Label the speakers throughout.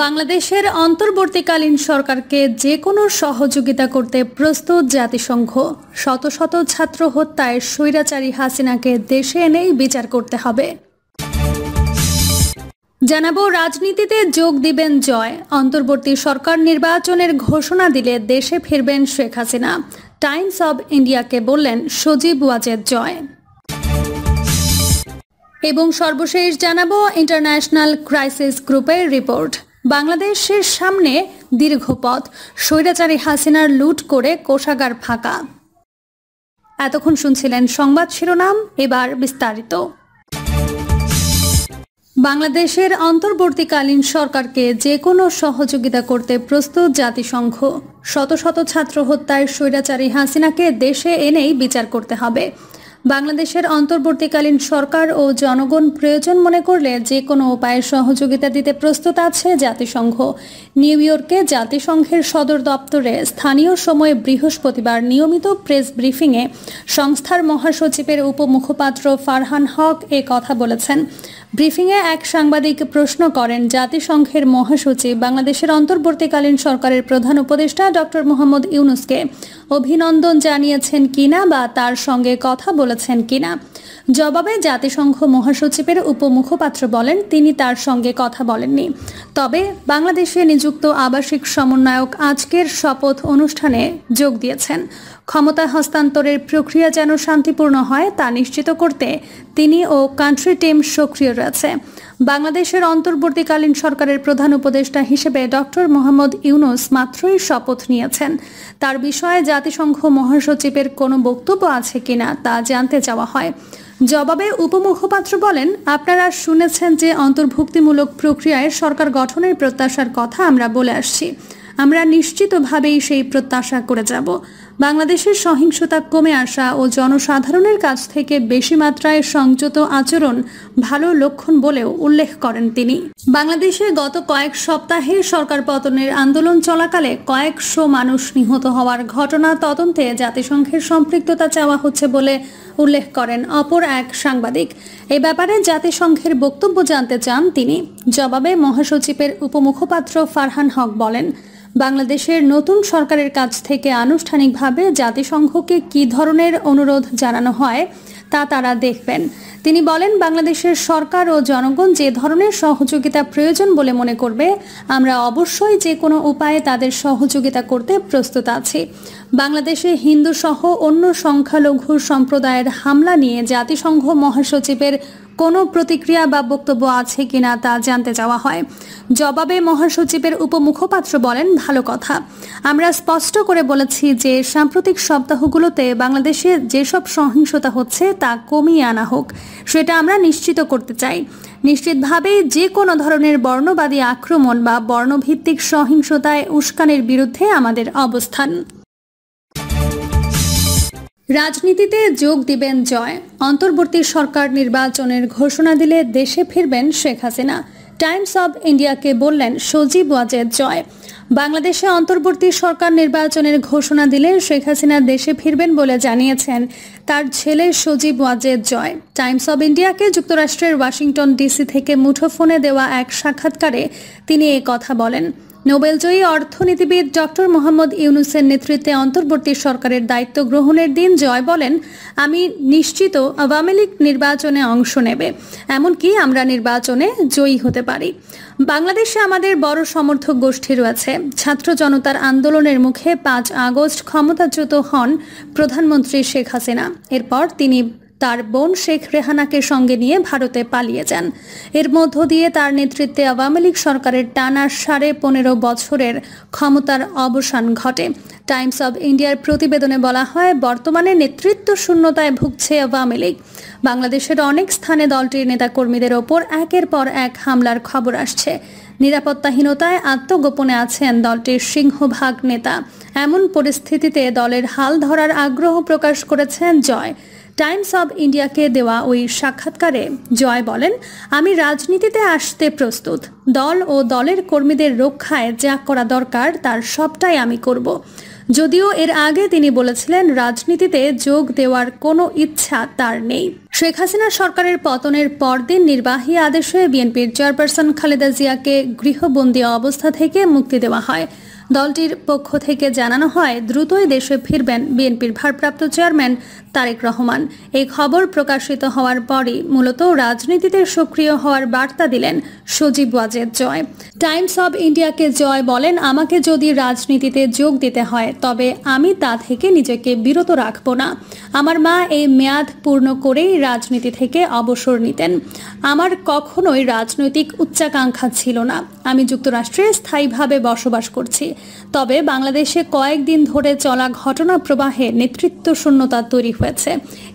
Speaker 1: বাংলাদেশের অন্তর্বর্তীকালীন সরকারকে যে কোনো সহযোগিতা করতে প্রস্তুত জাতিসংঘ শত শত ছাত্র হত্যায় স্বৈরাচারী হাসিনাকে দেশে এনেই বিচার করতে হবে জানাবো রাজনীতিতে যোগ দিবেন জয় অন্তর্বর্তী সরকার নির্বাচনের ঘোষণা দিলে দেশে ফিরবেন শেখ হাসিনা টাইমস অব ইন্ডিয়াকে বললেন সজীব ওয়াজেদ জয় এবং সর্বশেষ জানাবো ইন্টারন্যাশনাল ক্রাইসিস গ্রুপের রিপোর্ট বাংলাদেশের সামনে দীর্ঘ পথ স্বৈরাচারী হাসিনার লুট করে কোষাগার ফাঁকা এতক্ষণ শুনছিলেন সংবাদ শিরোনাম এবার বিস্তারিত বাংলাদেশের অন্তর্বর্তীকালীন সরকারকে যে কোনো সহযোগিতা করতে প্রস্তুত জাতিসংঘ শত শত ছাত্র হত্যায় স্বৈরাচারী হাসিনাকে দেশে এনেই বিচার করতে হবে বাংলাদেশের অন্তর্বর্তীকালীন সরকার ও জনগণ প্রয়োজন মনে করলে যে কোনো উপায়ে সহযোগিতা দিতে প্রস্তুত আছে জাতিসংঘ নিউ ইয়র্কে জাতিসংঘের সদর দপ্তরে স্থানীয় সময়ে বৃহস্পতিবার নিয়মিত প্রেস ব্রিফিংয়ে সংস্থার মহাসচিবের উপমুখপাত্র ফারহান হক এ কথা বলেছেন ব্রিফিংয়ে এক সাংবাদিক প্রশ্ন করেন জাতিসংঘের মহাসচিব বাংলাদেশের অন্তর্বর্তীকালীন সরকারের প্রধান উপদেষ্টা ডক্টর মোহাম্মদ ইউনুসকে অভিনন্দন জানিয়েছেন কিনা বা তার সঙ্গে কথা বলে বলেছেন কিনা জবাবে জাতিসংঘ মহাসচিবের উপমুখপাত্র বলেন তিনি তার সঙ্গে কথা বলেননি তবে বাংলাদেশে নিযুক্ত আবাসিক সমন্বয়ক আজকের শপথ অনুষ্ঠানে যোগ দিয়েছেন ক্ষমতা হস্তান্তরের প্রক্রিয়া যেন শান্তিপূর্ণ হয় তা নিশ্চিত করতে তিনি ও কান্ট্রি টিম সক্রিয় রয়েছে বাংলাদেশের অন্তর্বর্তীকালীন সরকারের প্রধান উপদেষ্টা হিসেবে ডক্টর মোহাম্মদ ইউনুস মাত্রই শপথ নিয়েছেন তার বিষয়ে জাতিসংঘ মহাসচিবের কোনো বক্তব্য আছে কিনা তা জানতে চাওয়া হয় জবাবে উপমুখপাত্র বলেন আপনারা শুনেছেন যে অন্তর্ভুক্তিমূলক প্রক্রিয়ায় সরকার গঠনের প্রত্যাশার কথা আমরা বলে আসছি আমরা নিশ্চিতভাবেই সেই প্রত্যাশা করে যাব বাংলাদেশের সহিংসতা কমে আসা ও জনসাধারণের কাছ থেকে বেশি মাত্রায় সংযত আচরণ ভালো লক্ষণ বলেও উল্লেখ করেন তিনি বাংলাদেশে গত কয়েক সপ্তাহে সরকার পতনের আন্দোলন চলাকালে কয়েকশো মানুষ নিহত হওয়ার ঘটনা তদন্তে জাতিসংঘের সম্পৃক্ততা চাওয়া হচ্ছে বলে উল্লেখ করেন অপর এক সাংবাদিক এ ব্যাপারে জাতিসংঘের বক্তব্য জানতে চান তিনি জবাবে মহাসচিবের উপমুখপাত্র ফারহান হক বলেন বাংলাদেশের নতুন সরকারের কাছ থেকে আনুষ্ঠানিকভাবে জাতিসংঘকে কি ধরনের অনুরোধ জানানো হয় তা তারা দেখবেন তিনি বলেন বাংলাদেশের সরকার ও জনগণ যে ধরনের সহযোগিতা প্রয়োজন বলে মনে করবে আমরা অবশ্যই যে কোনো উপায়ে তাদের সহযোগিতা করতে প্রস্তুত আছি বাংলাদেশে হিন্দু সহ অন্য সংখ্যালঘু সম্প্রদায়ের হামলা নিয়ে জাতিসংঘ মহাসচিবের কোনো প্রতিক্রিয়া বা বক্তব্য আছে কিনা তা জানতে চাওয়া হয় জবাবে মহাসচিবের উপমুখপাত্র বলেন ভালো কথা আমরা স্পষ্ট করে বলেছি যে সাম্প্রতিক সপ্তাহগুলোতে বাংলাদেশে যেসব সহিংসতা হচ্ছে তা কমিয়ে আনা হোক সেটা আমরা নিশ্চিত করতে চাই নিশ্চিতভাবেই যে কোনো ধরনের বর্ণবাদী আক্রমণ বা বর্ণভিত্তিক সহিংসতায় উস্কানের বিরুদ্ধে আমাদের অবস্থান রাজনীতিতে যোগ দিবেন জয় অন্তর্বর্তী সরকার নির্বাচনের ঘোষণা দিলে দেশে ফিরবেন শেখ হাসিনা টাইমস অব ইন্ডিয়াকে বললেন সজীব ওয়াজেদ জয় বাংলাদেশে অন্তর্বর্তী সরকার নির্বাচনের ঘোষণা দিলে শেখ হাসিনা দেশে ফিরবেন বলে জানিয়েছেন তার ছেলে সজীব ওয়াজেদ জয় টাইমস অব ইন্ডিয়াকে যুক্তরাষ্ট্রের ওয়াশিংটন ডিসি থেকে মুঠোফোনে দেওয়া এক সাক্ষাৎকারে তিনি এ কথা বলেন নোবেলজয়ী অর্থনীতিবিদ ডক্টর মোহাম্মদ ইউনুসের নেতৃত্বে অন্তর্বর্তী সরকারের দায়িত্ব গ্রহণের দিন জয় বলেন আমি নিশ্চিত আওয়ামী লীগ নির্বাচনে অংশ নেবে এমনকি আমরা নির্বাচনে জয়ী হতে পারি বাংলাদেশে আমাদের বড় সমর্থক গোষ্ঠী রয়েছে ছাত্র জনতার আন্দোলনের মুখে পাঁচ আগস্ট ক্ষমতাচ্যুত হন প্রধানমন্ত্রী শেখ হাসিনা এরপর তিনি তার বোন শেখ রেহানাকে সঙ্গে নিয়ে ভারতে পালিয়ে যান এর মধ্য দিয়ে তার নেতৃত্বে আওয়ামী লীগ সরকারের টানা সাড়ে পনেরো বছরের ক্ষমতার অবসান ঘটে টাইমস অব ইন্ডিয়ার প্রতিবেদনে বলা হয় বর্তমানে নেতৃত্ব শূন্যতায় ভুগছে আওয়ামী লীগ বাংলাদেশের অনেক স্থানে দলটির নেতাকর্মীদের ওপর একের পর এক হামলার খবর আসছে নিরাপত্তাহীনতায় আত্মগোপনে আছেন দলটির সিংহভাগ নেতা এমন পরিস্থিতিতে দলের হাল ধরার আগ্রহ প্রকাশ করেছেন জয় টাইমস অব ইন্ডিয়াকে দেওয়া ওই সাক্ষাৎকারে জয় বলেন আমি রাজনীতিতে আসতে প্রস্তুত দল ও দলের কর্মীদের রক্ষায় যা করা দরকার তার সবটাই আমি করব যদিও এর আগে তিনি বলেছিলেন রাজনীতিতে যোগ দেওয়ার কোনো ইচ্ছা তার নেই শেখ হাসিনা সরকারের পতনের পরদিন নির্বাহী আদেশে বিএনপির চেয়ারপারসন খালেদা জিয়াকে গৃহবন্দী অবস্থা থেকে মুক্তি দেওয়া হয় দলটির পক্ষ থেকে জানানো হয় দ্রুতই দেশে ফিরবেন বিএনপির ভারপ্রাপ্ত চেয়ারম্যান তারেক রহমান এই খবর প্রকাশিত হওয়ার পরই মূলত রাজনীতিতে সক্রিয় হওয়ার বার্তা দিলেন সজীব ওয়াজেদ জয় টাইমস অব ইন্ডিয়াকে জয় বলেন আমাকে যদি রাজনীতিতে যোগ দিতে হয় তবে আমি তা থেকে নিজেকে বিরত রাখব না আমার মা এই মেয়াদ পূর্ণ করেই রাজনীতি থেকে অবসর নিতেন আমার কখনোই রাজনৈতিক উচ্চাকাঙ্ক্ষা ছিল না আমি যুক্তরাষ্ট্রে স্থায়ীভাবে বসবাস করছি তবে বাংলাদেশে কয়েকদিন ধরে চলা ঘটনা প্রবাহে নেতৃত্ব শূন্যতা তৈরি হয়েছে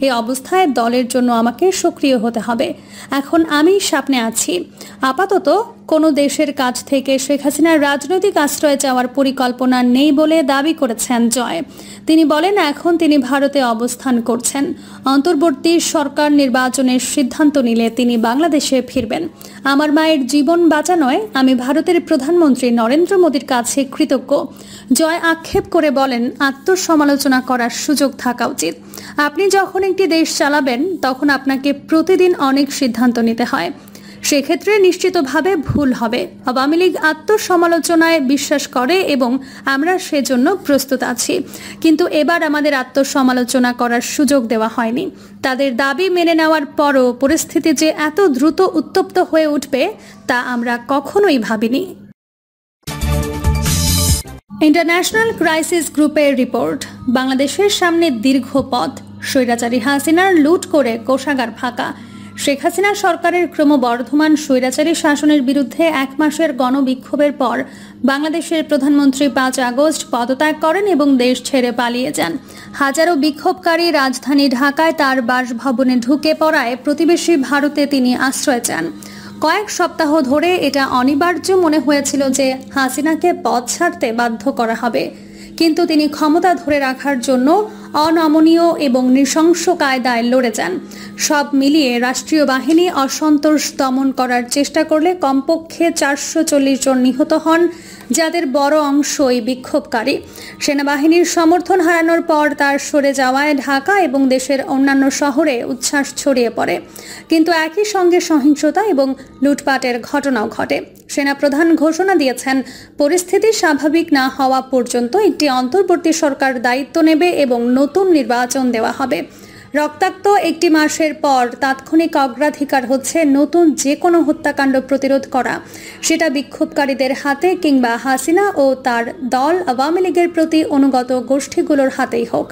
Speaker 1: এই অবস্থায় দলের জন্য আমাকে সক্রিয় হতে হবে এখন আমি সামনে আছি আপাতত কোনো দেশের কাছ থেকে শেখ হাসিনার রাজনৈতিক আশ্রয় যাওয়ার পরিকল্পনা নেই বলে দাবি করেছেন জয় তিনি বলেন এখন তিনি ভারতে অবস্থান করছেন অন্তর্বর্তী সরকার নির্বাচনের সিদ্ধান্ত নিলে তিনি বাংলাদেশে ফিরবেন আমার মায়ের জীবন বাঁচানোয় আমি ভারতের প্রধানমন্ত্রী নরেন্দ্র মোদীর কাছে কৃত কৃতজ্ঞ জয় আক্ষেপ করে বলেন আত্মসমালোচনা করার সুযোগ থাকা উচিত আপনি যখন একটি দেশ চালাবেন তখন আপনাকে প্রতিদিন অনেক সিদ্ধান্ত নিতে হয় সেক্ষেত্রে নিশ্চিতভাবে ভুল হবে আওয়ামী লীগ আত্মসমালোচনায় বিশ্বাস করে এবং আমরা সেজন্য প্রস্তুত আছি কিন্তু এবার আমাদের আত্মসমালোচনা করার সুযোগ দেওয়া হয়নি তাদের দাবি মেনে নেওয়ার পরও পরিস্থিতি যে এত দ্রুত উত্তপ্ত হয়ে উঠবে তা আমরা কখনোই ভাবিনি ইন্টারন্যাশনাল ক্রাইসিস গ্রুপের রিপোর্ট বাংলাদেশের সামনে দীর্ঘ পথ স্বৈরাচারী হাসিনার লুট করে কোষাগার ফাঁকা শেখ হাসিনা সরকারের ক্রমবর্ধমান স্বৈরাচারী শাসনের বিরুদ্ধে এক মাসের গণবিক্ষোভের পর বাংলাদেশের প্রধানমন্ত্রী পাঁচ আগস্ট পদত্যাগ করেন এবং দেশ ছেড়ে পালিয়ে যান হাজারো বিক্ষোভকারী রাজধানী ঢাকায় তার বাসভবনে ঢুকে পড়ায় প্রতিবেশী ভারতে তিনি আশ্রয় চান কয়েক সপ্তাহ ধরে এটা অনিবার্য মনে হয়েছিল যে হাসিনাকে পথ ছাড়তে বাধ্য করা হবে কিন্তু তিনি ক্ষমতা ধরে রাখার জন্য অনমনীয় এবং নৃশংস কায়দায় লড়ে যান সব মিলিয়ে রাষ্ট্রীয় বাহিনী অসন্তোষ দমন করার চেষ্টা করলে কমপক্ষে চারশো জন নিহত হন যাদের বড় অংশই বিক্ষোভকারী সেনাবাহিনীর সমর্থন হারানোর পর তার সরে যাওয়ায় ঢাকা এবং দেশের অন্যান্য শহরে উচ্ছ্বাস ছড়িয়ে পড়ে কিন্তু একই সঙ্গে সহিংসতা এবং লুটপাটের ঘটনাও ঘটে সেনাপ্রধান ঘোষণা দিয়েছেন পরিস্থিতি স্বাভাবিক না হওয়া পর্যন্ত একটি অন্তর্বর্তী সরকার দায়িত্ব নেবে এবং নতুন নির্বাচন দেওয়া হবে রক্তাক্ত একটি মাসের পর তাৎক্ষণিক অগ্রাধিকার হচ্ছে নতুন যে কোনো হত্যাকাণ্ড প্রতিরোধ করা সেটা বিক্ষোভকারীদের হাতে কিংবা হাসিনা ও তার দল আওয়ামী লীগের প্রতি অনুগত গোষ্ঠীগুলোর হাতেই হোক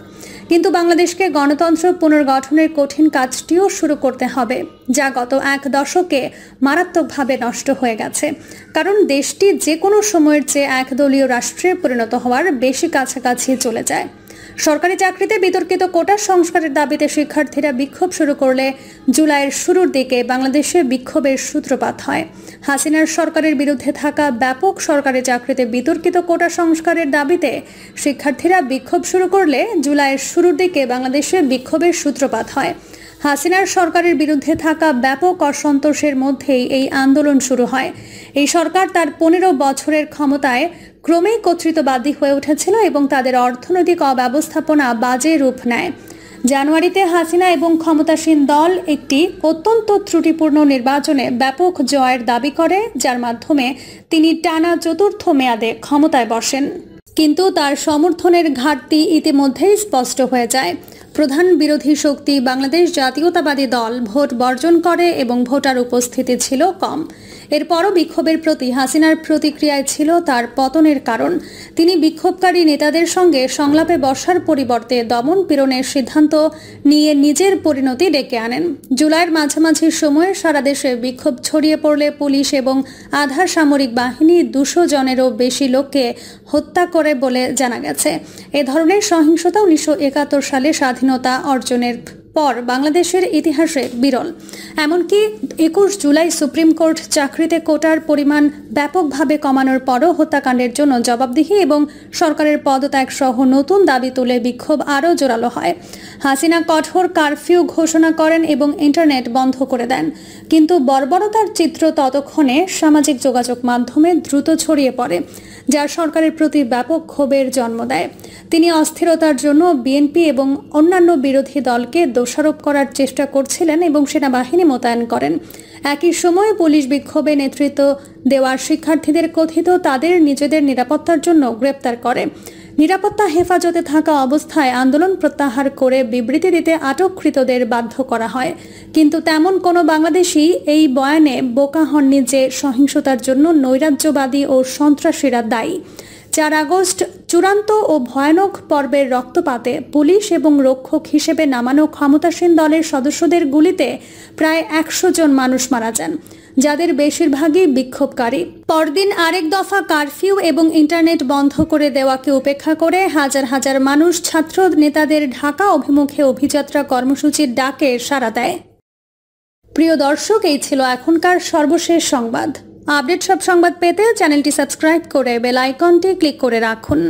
Speaker 1: কিন্তু বাংলাদেশকে গণতন্ত্র পুনর্গঠনের কঠিন কাজটিও শুরু করতে হবে যা গত এক দশকে মারাত্মকভাবে নষ্ট হয়ে গেছে কারণ দেশটি যে কোনো সময়ের চেয়ে একদলীয় রাষ্ট্রে পরিণত হওয়ার বেশি কাছাকাছি চলে যায় সরকারি চাকরিতে বিতর্কিত কোটা সংস্কারের দাবিতে শিক্ষার্থীরা বিক্ষোভ শুরু করলে জুলাইয়ের শুরুর দিকে বাংলাদেশে বিক্ষোভের সূত্রপাত হয় হাসিনার সরকারের বিরুদ্ধে থাকা ব্যাপক সরকারি চাকরিতে বিতর্কিত কোটা সংস্কারের দাবিতে শিক্ষার্থীরা বিক্ষোভ শুরু করলে জুলাইয়ের শুরুর দিকে বাংলাদেশে বিক্ষোভের সূত্রপাত হয় হাসিনার সরকারের বিরুদ্ধে থাকা ব্যাপক অসন্তোষের মধ্যেই এই আন্দোলন শুরু হয় এই সরকার তার পনেরো বছরের ক্ষমতায় ক্রমেই কর্তৃত্ববাদী হয়ে উঠেছিল এবং তাদের অর্থনৈতিক অব্যবস্থাপনা বাজে রূপ নেয় জানুয়ারিতে হাসিনা এবং ক্ষমতাসীন দল একটি অত্যন্ত ত্রুটিপূর্ণ নির্বাচনে ব্যাপক জয়ের দাবি করে যার মাধ্যমে তিনি টানা চতুর্থ মেয়াদে ক্ষমতায় বসেন কিন্তু তার সমর্থনের ঘাটতি ইতিমধ্যেই স্পষ্ট হয়ে যায় প্রধান বিরোধী শক্তি বাংলাদেশ জাতীয়তাবাদী দল ভোট বর্জন করে এবং ভোটার উপস্থিতি ছিল কম এরপরও বিক্ষোভের প্রতি হাসিনার প্রতিক্রিয়ায় ছিল তার পতনের কারণ তিনি বিক্ষোভকারী নেতাদের সঙ্গে সংলাপে বসার পরিবর্তে দমন পীড়নের সিদ্ধান্ত নিয়ে নিজের পরিণতি ডেকে আনেন জুলাইয়ের মাঝামাঝি সময়ে সারা দেশে বিক্ষোভ ছড়িয়ে পড়লে পুলিশ এবং আধা সামরিক বাহিনী দুশো জনেরও বেশি লোককে হত্যা করে বলে জানা গেছে এ ধরনের সহিংসতা উনিশশো সালে স্বাধীনতা অর্জনের পর বাংলাদেশের ইতিহাসে বিরল এমনকি একুশ জুলাই সুপ্রিম কোর্ট চাকরিতে কোটার পরিমাণ ব্যাপকভাবে কমানোর পরও হত্যাকাণ্ডের জন্য জবাবদিহি এবং সরকারের পদত্যাগ সহ নতুন দাবি তুলে বিক্ষোভ আরও জোরালো হয় হাসিনা কঠোর কারফিউ ঘোষণা করেন এবং ইন্টারনেট বন্ধ করে দেন কিন্তু বর্বরতার চিত্র ততক্ষণে সামাজিক যোগাযোগ মাধ্যমে দ্রুত ছড়িয়ে পড়ে যা সরকারের প্রতি ব্যাপক ক্ষোভের জন্ম দেয় তিনি অস্থিরতার জন্য বিএনপি এবং অন্যান্য বিরোধী দলকে দোষারোপ করার চেষ্টা করছিলেন এবং সেনাবাহিনী মোতায়েন করেন একই সময়ে পুলিশ বিক্ষোভে নেতৃত্ব দেওয়ার শিক্ষার্থীদের কথিত তাদের নিজেদের নিরাপত্তার জন্য গ্রেপ্তার করে নিরাপত্তা হেফাজতে থাকা অবস্থায় আন্দোলন প্রত্যাহার করে বিবৃতি দিতে আটককৃতদের বাধ্য করা হয় কিন্তু তেমন কোনো বাংলাদেশি এই বয়ানে বোকা হননি যে সহিংসতার জন্য নৈরাজ্যবাদী ও সন্ত্রাসীরা দায়ী চার আগস্ট চূড়ান্ত ও ভয়ানক পর্বের রক্তপাতে পুলিশ এবং রক্ষক হিসেবে নামানো ক্ষমতাসীন দলের সদস্যদের গুলিতে প্রায় একশো জন মানুষ মারা যান যাদের বেশিরভাগই বিক্ষোভকারী পরদিন আরেক দফা কারফিউ এবং ইন্টারনেট বন্ধ করে দেওয়াকে উপেক্ষা করে হাজার হাজার মানুষ ছাত্র নেতাদের ঢাকা অভিমুখে অভিযাত্রা কর্মসূচির ডাকে সাড়া দেয় প্রিয় দর্শক এই ছিল এখনকার সর্বশেষ সংবাদ আপডেট সব সংবাদ পেতে চ্যানেলটি সাবস্ক্রাইব করে বেল আইকনটি ক্লিক করে রাখুন